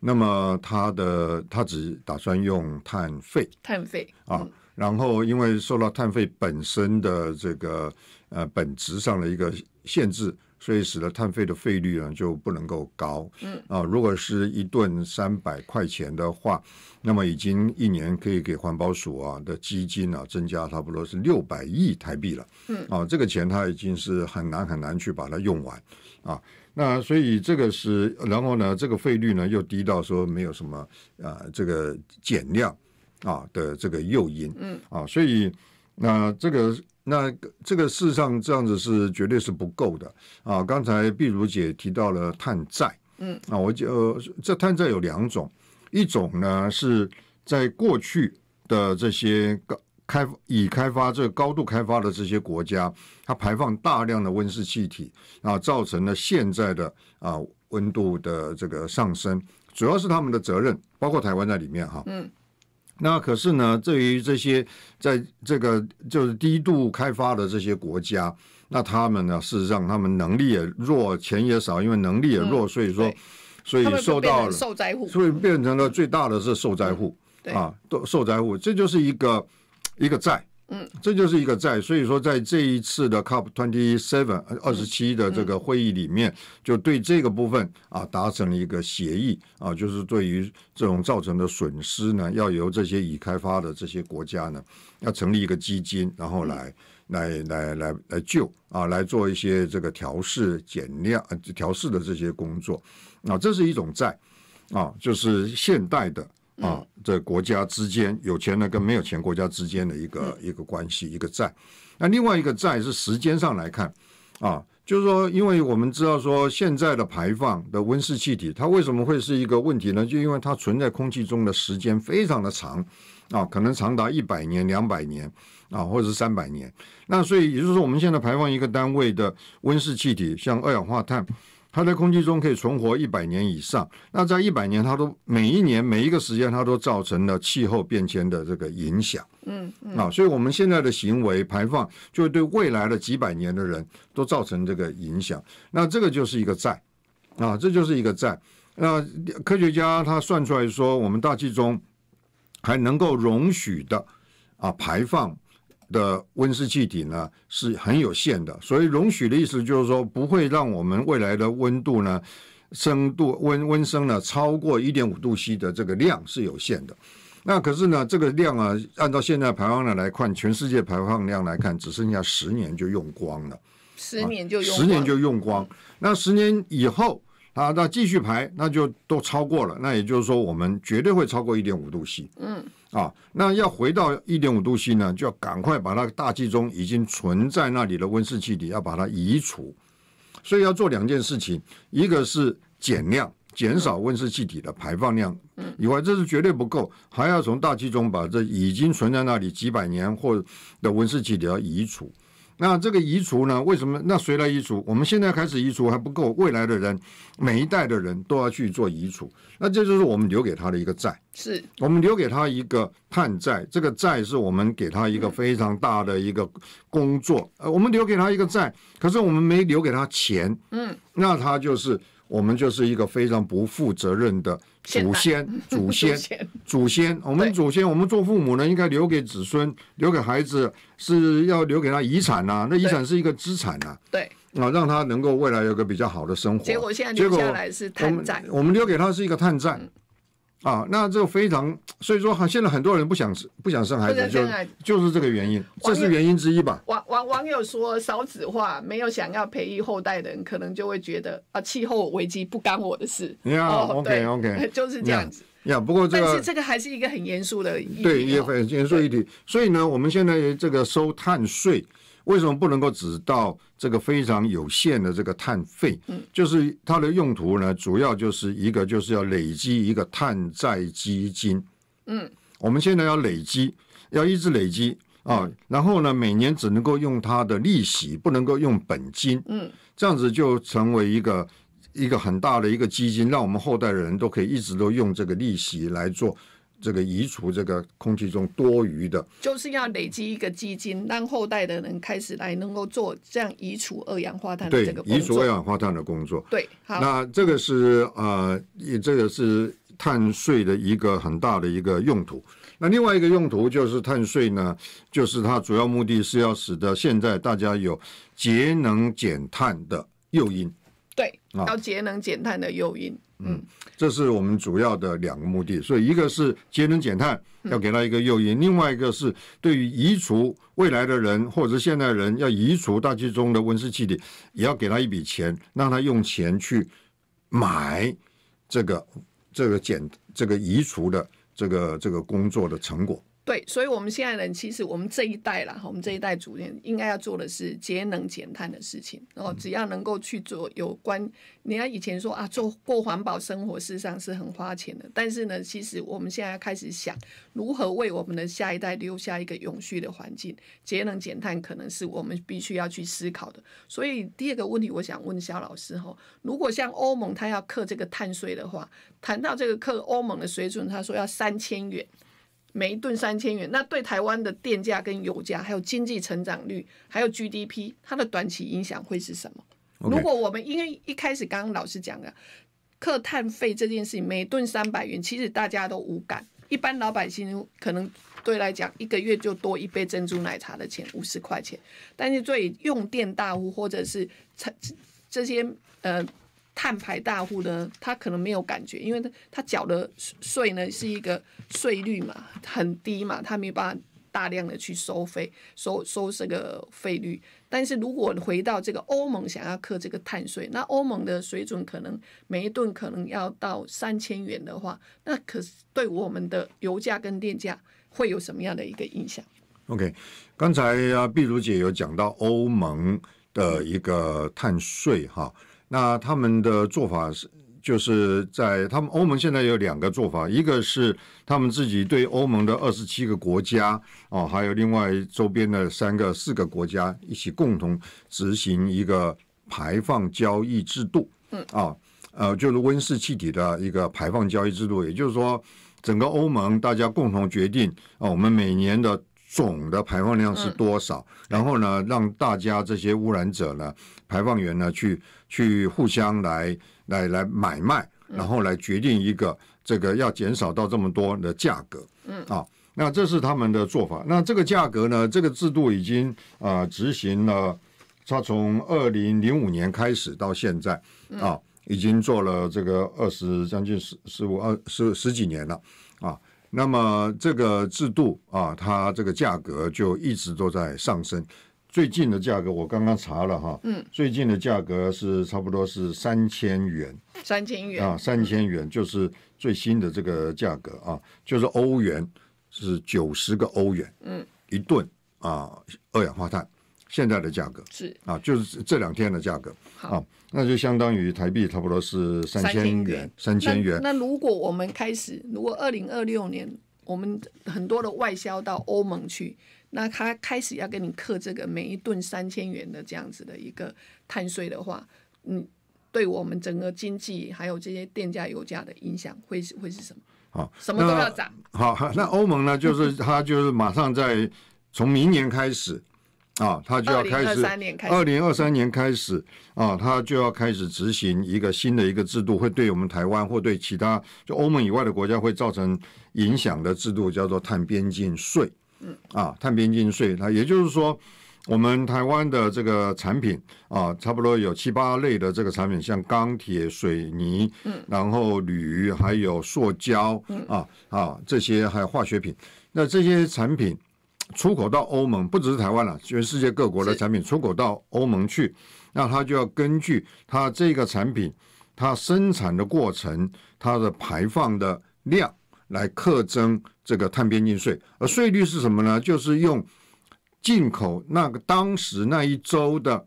那么它的它只打算用碳费，碳费啊，然后因为受到碳费本身的这个呃本质上的一个限制。所以使得碳费的费率呢就不能够高，嗯啊，如果是一顿三百块钱的话，那么已经一年可以给环保署啊的基金啊增加差不多是六百亿台币了，嗯啊，这个钱它已经是很难很难去把它用完啊，那所以这个是，然后呢，这个费率呢又低到说没有什么啊这个减量啊的这个诱因，嗯啊，所以那这个。那这个事实上这样子是绝对是不够的啊！刚才碧如姐提到了碳债，嗯，啊，我就这碳债有两种，一种呢是在过去的这些高开已开发、这高度开发的这些国家，它排放大量的温室气体，啊，造成了现在的啊温度的这个上升，主要是他们的责任，包括台湾在里面哈，嗯。那可是呢，对于这些在这个就是低度开发的这些国家，那他们呢，事实上他们能力也弱，钱也少，因为能力也弱，所以说，所以受到了受灾户，所以变成了最大的是受灾户啊，都受灾户，这就是一个一个债。嗯，这就是一个债。所以说，在这一次的 COP twenty seven 二十七的这个会议里面，就对这个部分啊达成了一个协议啊，就是对于这种造成的损失呢，要由这些已开发的这些国家呢，要成立一个基金，然后来来来来来救啊，来做一些这个调试减量调试的这些工作。啊，这是一种债啊，就是现代的。啊，这国家之间有钱的跟没有钱国家之间的一个一个关系一个债，那另外一个债是时间上来看啊，就是说，因为我们知道说现在的排放的温室气体，它为什么会是一个问题呢？就因为它存在空气中的时间非常的长啊，可能长达一百年、两百年啊，或者是三百年。那所以也就是说，我们现在排放一个单位的温室气体，像二氧化碳。它在空气中可以存活一百年以上，那在一百年，它都每一年每一个时间，它都造成了气候变迁的这个影响。嗯，啊，所以我们现在的行为排放，就会对未来的几百年的人，都造成这个影响。那这个就是一个债，啊，这就是一个债。那科学家他算出来说，我们大气中还能够容许的啊排放。的温室气体呢是很有限的，所以容许的意思就是说不会让我们未来的温度呢升度温温升呢超过一点五度 C 的这个量是有限的。那可是呢，这个量啊，按照现在排放量来看，全世界排放量来看，只剩下十年就用光了。十年就用十年就用光。那十年以后啊，那继续排，那就都超过了。那也就是说，我们绝对会超过一点五度 C。嗯。啊，那要回到一点五度 C 呢，就要赶快把那个大气中已经存在那里的温室气体要把它移除。所以要做两件事情，一个是减量，减少温室气体的排放量，以外这是绝对不够，还要从大气中把这已经存在那里几百年或的温室气体要移除。那这个移除呢？为什么？那谁来移除？我们现在开始移除还不够，未来的人，每一代的人都要去做移除。那这就是我们留给他的一个债，是我们留给他一个判债。这个债是我们给他一个非常大的一个工作，呃，我们留给他一个债，可是我们没留给他钱。嗯，那他就是。我们就是一个非常不负责任的 祖先，祖先，祖先。我们祖先，我们做父母呢，应该留给子孙，留给孩子，是要留给他遗产呐。那遗产是一个资产呐，对，啊，让他能够未来有个比较好的生活。结果现在，结果来是，我们我们留给他是一个碳债。啊，那这个非常，所以说现在很多人不想生，不想生孩子，就就是这个原因，这是原因之一吧。网网网友说少子化，没有想要培育后代的人，可能就会觉得啊，气候危机不干我的事。你好，OK OK，就是这样子。呀，不过这个，但是这个还是一个很严肃的议题。对，也很严肃议题。所以呢，我们现在这个收碳税。为什么不能够只到这个非常有限的这个碳费？嗯，就是它的用途呢，主要就是一个就是要累积一个碳债基金。嗯，我们现在要累积，要一直累积啊，然后呢，每年只能够用它的利息，不能够用本金。嗯，这样子就成为一个一个很大的一个基金，让我们后代的人都可以一直都用这个利息来做。这个移除这个空气中多余的，就是要累积一个基金，让后代的人开始来能够做这样移除二氧化碳这个工作。移除二氧化碳的工作。对，那这个是呃，这个是碳税的一个很大的一个用途。那另外一个用途就是碳税呢，就是它主要目的是要使得现在大家有节能减碳的诱因。对，要节能减碳的诱因。嗯，这是我们主要的两个目的，所以一个是节能减碳，要给他一个诱因；，另外一个是对于移除未来的人或者现在人要移除大气中的温室气体，也要给他一笔钱，让他用钱去买这个这个减这个移除的这个这个工作的成果。对，所以我们现在人其实我们这一代啦，我们这一代主人应该要做的是节能减碳的事情。然后只要能够去做有关，你看以前说啊，做过环保生活，事实上是很花钱的。但是呢，其实我们现在开始想如何为我们的下一代留下一个永续的环境，节能减碳可能是我们必须要去思考的。所以第二个问题，我想问肖老师哈，如果像欧盟他要克这个碳税的话，谈到这个克欧盟的水准，他说要三千元。每顿三千元，那对台湾的电价、跟油价，还有经济成长率，还有 GDP，它的短期影响会是什么？如果我们因为一开始刚刚老师讲的客碳费这件事情，每顿三百元，其实大家都无感。一般老百姓可能对来讲，一个月就多一杯珍珠奶茶的钱，五十块钱。但是对用电大户或者是这这些呃。碳排大户呢，他可能没有感觉，因为他他缴的税呢是一个税率嘛，很低嘛，他没办法大量的去收费收收这个费率。但是如果回到这个欧盟想要克这个碳税，那欧盟的水准可能每一吨可能要到三千元的话，那可是对我们的油价跟电价会有什么样的一个影响？OK，刚才啊碧如姐有讲到欧盟的一个碳税哈。那他们的做法是，就是在他们欧盟现在有两个做法，一个是他们自己对欧盟的二十七个国家，哦，还有另外周边的三个、四个国家一起共同执行一个排放交易制度，嗯啊，呃，就是温室气体的一个排放交易制度，也就是说，整个欧盟大家共同决定啊，我们每年的。总的排放量是多少？然后呢，让大家这些污染者呢，排放源呢，去去互相来来来买卖，然后来决定一个这个要减少到这么多的价格。嗯啊，那这是他们的做法。那这个价格呢？这个制度已经啊执行了，它从二零零五年开始到现在啊，已经做了这个二十将近十十五二十十几年了。那么这个制度啊，它这个价格就一直都在上升。最近的价格我刚刚查了哈，嗯，最近的价格是差不多是三千元，三千元啊，三千元就是最新的这个价格啊，就是欧元是九十个欧元，嗯，一吨啊二氧化碳现在的价格是啊，就是这两天的价格好。那就相当于台币差不多是三千元，三千元。那如果我们开始，如果二零二六年我们很多的外销到欧盟去，那他开始要跟你克这个每一吨三千元的这样子的一个碳税的话，嗯，对我们整个经济还有这些电价、油价的影响会是会是什么？好，什么都要涨。好，那欧盟呢，就是他就是马上在从明年开始。啊，他就要开始二零二三年开始啊，他就要开始执行一个新的一个制度，会对我们台湾或对其他就欧盟以外的国家会造成影响的制度，叫做碳边境税。嗯，啊，碳边境税，那也就是说，我们台湾的这个产品啊，差不多有七八类的这个产品，像钢铁、水泥，嗯，然后铝，还有塑胶，嗯，啊啊，这些还有化学品，那这些产品。出口到欧盟不只是台湾了，全世界各国的产品出口到欧盟去，那他就要根据他这个产品，他生产的过程，它的排放的量来克征这个碳边境税。而税率是什么呢？就是用进口那个当时那一周的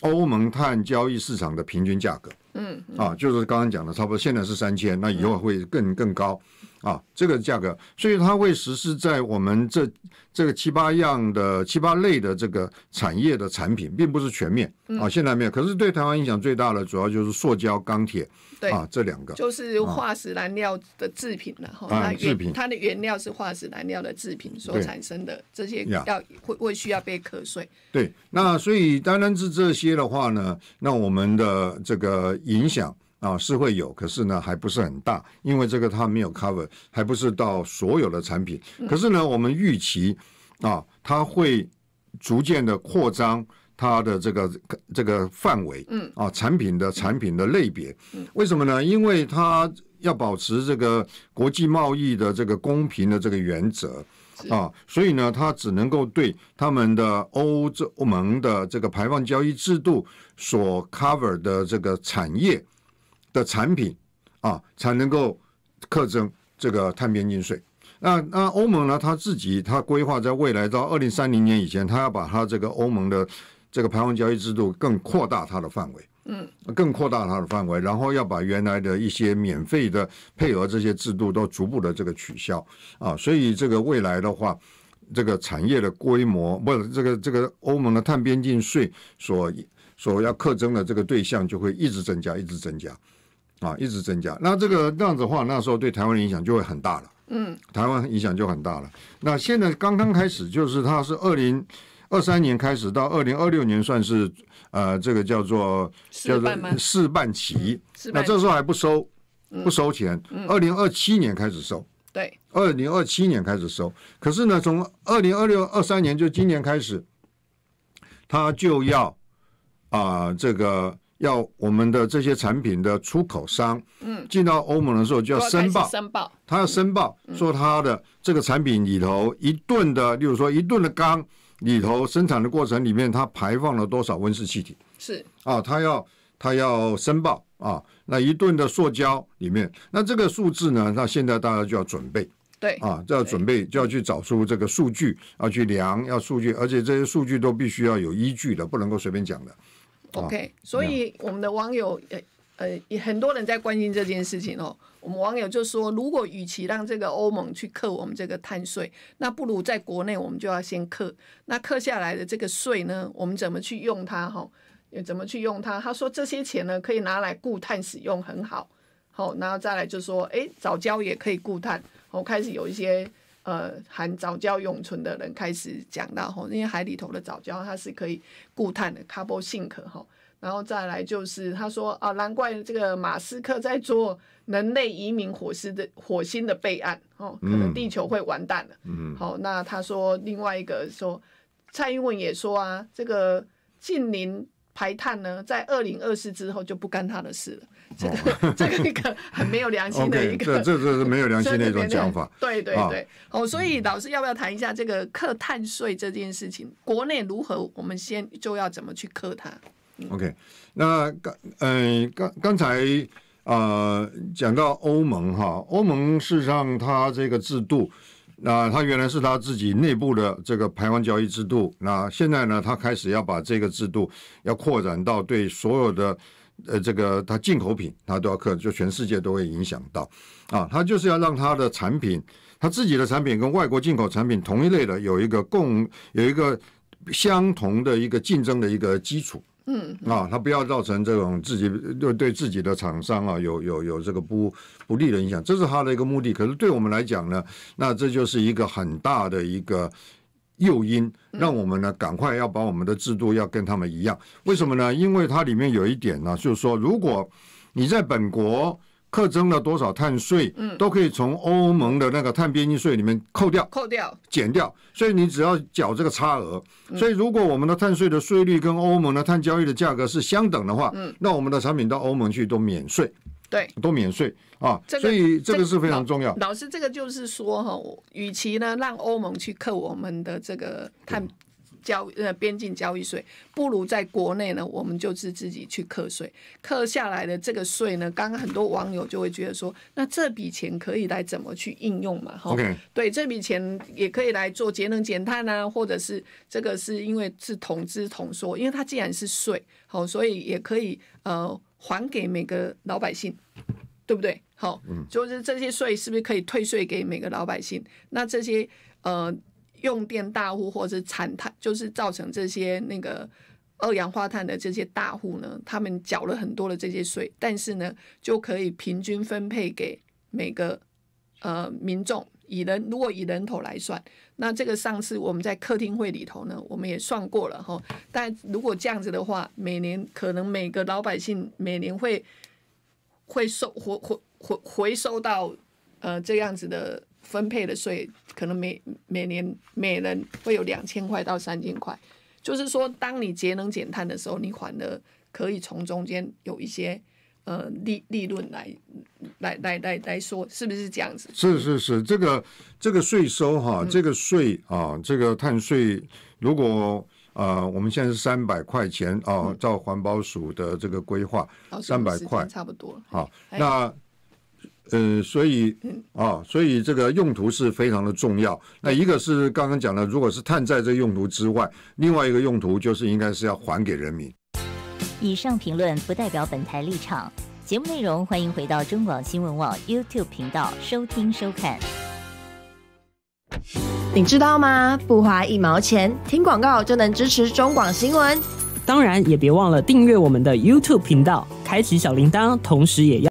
欧盟碳交易市场的平均价格。嗯，啊，就是刚刚讲的，差不多现在是三千，那以后会更更高。啊，这个价格，所以它会实施在我们这这个七八样的七八类的这个产业的产品，并不是全面啊，现在没有。可是对台湾影响最大的，主要就是塑胶、钢铁啊这两个，就是化石燃料的制品了哈。啊，制品它的原料是化石燃料的制品所产生的这些要会会需要被课税。对，那所以单单是这些的话呢，那我们的这个影响。啊，是会有，可是呢，还不是很大，因为这个它没有 cover，还不是到所有的产品。可是呢，我们预期啊，它会逐渐的扩张它的这个这个范围。嗯啊，产品的产品的类别。为什么呢？因为它要保持这个国际贸易的这个公平的这个原则。啊，所以呢，它只能够对他们的欧洲欧盟的这个排放交易制度所 cover 的这个产业。的产品啊，才能够克征这个碳边境税。那那欧盟呢，他自己他规划在未来到二零三零年以前，他要把他这个欧盟的这个排放交易制度更扩大它的范围，嗯，更扩大它的范围，然后要把原来的一些免费的配额这些制度都逐步的这个取消啊。所以这个未来的话，这个产业的规模不是这个这个欧盟的碳边境税所所要克征的这个对象，就会一直增加，一直增加。啊，一直增加，那这个这样子话，那时候对台湾影响就会很大了。嗯，台湾影响就很大了。那现在刚刚开始，就是它是二零二三年开始到二零二六年，算是呃，这个叫做叫做试办期。试办那这时候还不收，不收钱。二零二七年开始收。对。二零二七年开始收，可是呢，从二零二六二三年就今年开始，他就要啊这个。要我们的这些产品的出口商，嗯，进到欧盟的时候就要申报，申报，他要申报说他的这个产品里头一吨的，例如说一吨的钢里头生产的过程里面，它排放了多少温室气体？是啊，他要他要申报啊，那一吨的塑胶里面，那这个数字呢，那现在大家就要准备，对，啊，就要准备就要去找出这个数据，要去量，要数据，而且这些数据都必须要有依据的，不能够随便讲的。OK，所以我们的网友呃呃很多人在关心这件事情哦。我们网友就说，如果与其让这个欧盟去克我们这个碳税，那不如在国内我们就要先克。那克下来的这个税呢，我们怎么去用它？哈，怎么去用它？他说这些钱呢可以拿来固碳使用，很好。好，然后再来就说，哎，早教也可以固碳。我开始有一些。呃，含藻礁永存的人开始讲到吼，因为海里头的藻礁它是可以固碳的，carbon sink 哈，然后再来就是他说啊，难怪这个马斯克在做人类移民火星的火星的备案哦，可能地球会完蛋了。嗯，好，那他说另外一个说，蔡英文也说啊，这个近邻。排碳呢，在二零二四之后就不干他的事了，这个 这一个很没有良心的一个，这这这是没有良心的一种讲法，对对对，哦，所以老师要不要谈一下这个课碳税这件事情，国内如何？我们先就要怎么去课它？OK，那刚嗯，刚刚才呃讲到欧盟哈，欧盟事实上它这个制度。那它原来是他自己内部的这个台湾交易制度，那现在呢，它开始要把这个制度要扩展到对所有的呃这个它进口品，它都要克，就全世界都会影响到。啊，它就是要让它的产品，它自己的产品跟外国进口产品同一类的有一个共有一个相同的一个竞争的一个基础。嗯啊，他不要造成这种自己对对自己的厂商啊有有有这个不不利的影响，这是他的一个目的。可是对我们来讲呢，那这就是一个很大的一个诱因，让我们呢赶快要把我们的制度要跟他们一样。为什么呢？因为它里面有一点呢，就是说，如果你在本国。克征了多少碳税，都可以从欧盟的那个碳边境税里面扣掉、扣掉、减掉。所以你只要缴这个差额。所以如果我们的碳税的税率跟欧盟的碳交易的价格是相等的话，那我们的产品到欧盟去都免税，对，都免税啊。所以这个是非常重要。老师，这个就是说哈，与其呢让欧盟去扣我们的这个碳。交呃边境交易税，不如在国内呢，我们就是自己去课税，课下来的这个税呢，刚刚很多网友就会觉得说，那这笔钱可以来怎么去应用嘛？哈，对，这笔钱也可以来做节能减碳啊，或者是这个是因为是统支统收，因为它既然是税，好，所以也可以呃还给每个老百姓，对不对？好，就是这些税是不是可以退税给每个老百姓？那这些呃。用电大户或者产碳，就是造成这些那个二氧化碳的这些大户呢，他们缴了很多的这些税，但是呢，就可以平均分配给每个呃民众，以人如果以人头来算，那这个上次我们在客厅会里头呢，我们也算过了哈。但如果这样子的话，每年可能每个老百姓每年会会收回回回回收到呃这样子的。分配的税可能每每年每人会有两千块到三千块，就是说，当你节能减碳的时候，你反而可以从中间有一些呃利利润来来来来来说，是不是这样子？是是是，这个这个税收哈，这个税啊，这个碳税，如果啊，我们现在是三百块钱啊，照环保署的这个规划，三百块差不多。好，那。嗯，所以啊，所以这个用途是非常的重要。那一个是刚刚讲的，如果是碳债这用途之外，另外一个用途就是应该是要还给人民。以上评论不代表本台立场。节目内容欢迎回到中广新闻网 YouTube 频道收听收看。你知道吗？不花一毛钱听广告就能支持中广新闻，当然也别忘了订阅我们的 YouTube 频道，开启小铃铛，同时也要。